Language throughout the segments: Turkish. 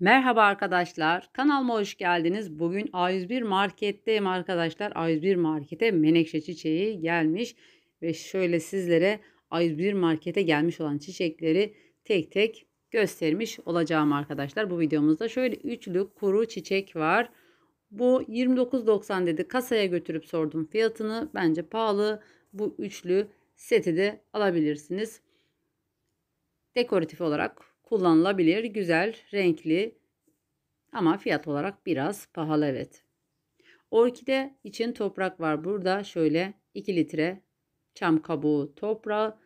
Merhaba arkadaşlar. Kanalıma hoş geldiniz. Bugün A101 marketteyim arkadaşlar. A101 markete menekşe çiçeği gelmiş ve şöyle sizlere A101 markete gelmiş olan çiçekleri tek tek göstermiş olacağım arkadaşlar. Bu videomuzda şöyle üçlü kuru çiçek var. Bu 29.90 dedi. Kasaya götürüp sordum fiyatını. Bence pahalı. Bu üçlü seti de alabilirsiniz. Dekoratif olarak kullanılabilir. Güzel, renkli ama fiyat olarak biraz pahalı evet. Orkide için toprak var. Burada şöyle 2 litre çam kabuğu toprağı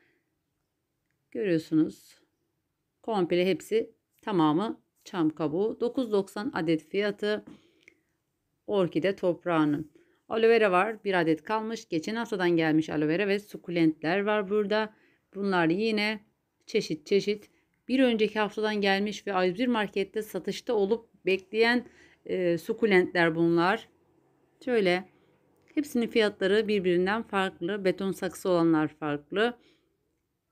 görüyorsunuz. Komple hepsi tamamı çam kabuğu. 9.90 adet fiyatı orkide toprağının. Aloe vera var. Bir adet kalmış. Geçen haftadan gelmiş aloe vera ve sukulentler var burada. Bunlar yine çeşit çeşit bir önceki haftadan gelmiş ve A101 markette satışta olup bekleyen e, sukulentler bunlar. Şöyle hepsinin fiyatları birbirinden farklı. Beton saksı olanlar farklı.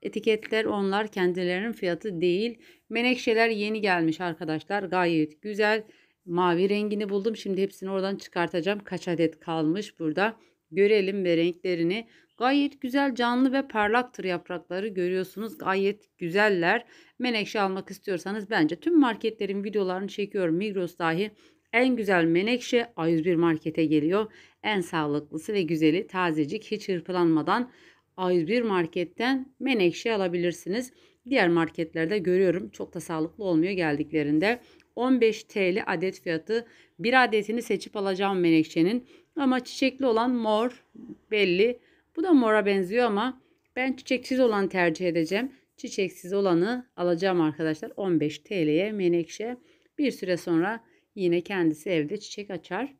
Etiketler onlar kendilerinin fiyatı değil. Menekşeler yeni gelmiş arkadaşlar. Gayet güzel. Mavi rengini buldum. Şimdi hepsini oradan çıkartacağım. Kaç adet kalmış burada görelim ve renklerini. Gayet güzel canlı ve parlaktır yaprakları görüyorsunuz. Gayet güzeller. Menekşe almak istiyorsanız bence tüm marketlerin videolarını çekiyorum. Migros dahi en güzel menekşe A101 markete geliyor. En sağlıklısı ve güzeli tazecik hiç hırpalanmadan A101 marketten menekşe alabilirsiniz. Diğer marketlerde görüyorum çok da sağlıklı olmuyor geldiklerinde. 15 TL adet fiyatı bir adetini seçip alacağım menekşenin ama çiçekli olan mor belli. Bu da mora benziyor ama ben çiçeksiz olan tercih edeceğim. Çiçeksiz olanı alacağım arkadaşlar. 15 TL'ye menekşe. Bir süre sonra yine kendisi evde çiçek açar.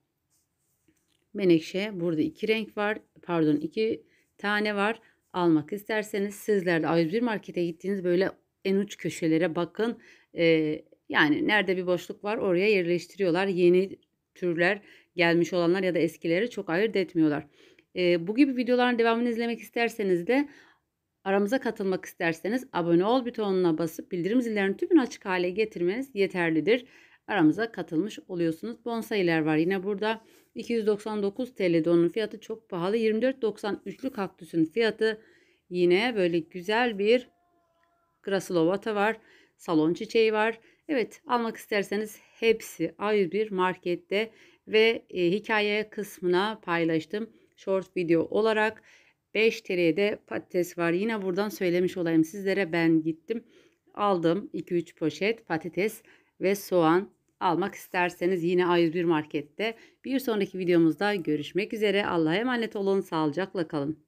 Menekşe burada iki renk var. Pardon iki tane var. Almak isterseniz sizler de bir markete gittiğiniz böyle en uç köşelere bakın. Ee, yani nerede bir boşluk var oraya yerleştiriyorlar. Yeni türler gelmiş olanlar ya da eskileri çok ayırt etmiyorlar. E, bu gibi videoların devamını izlemek isterseniz de aramıza katılmak isterseniz abone ol butonuna basıp bildirim zillerini tümünü açık hale getirmeniz yeterlidir. Aramıza katılmış oluyorsunuz. Bonsailer var yine burada. 299 TL'de onun fiyatı çok pahalı. 24.93'lü kaktüsün fiyatı yine böyle güzel bir Grasilovata var. Salon çiçeği var. Evet almak isterseniz hepsi a bir markette ve e, hikaye kısmına paylaştım. Short video olarak 5 TL'ye de patates var. Yine buradan söylemiş olayım sizlere ben gittim. Aldım 2-3 poşet patates ve soğan almak isterseniz yine a bir markette. Bir sonraki videomuzda görüşmek üzere. Allah'a emanet olun. Sağlıcakla kalın.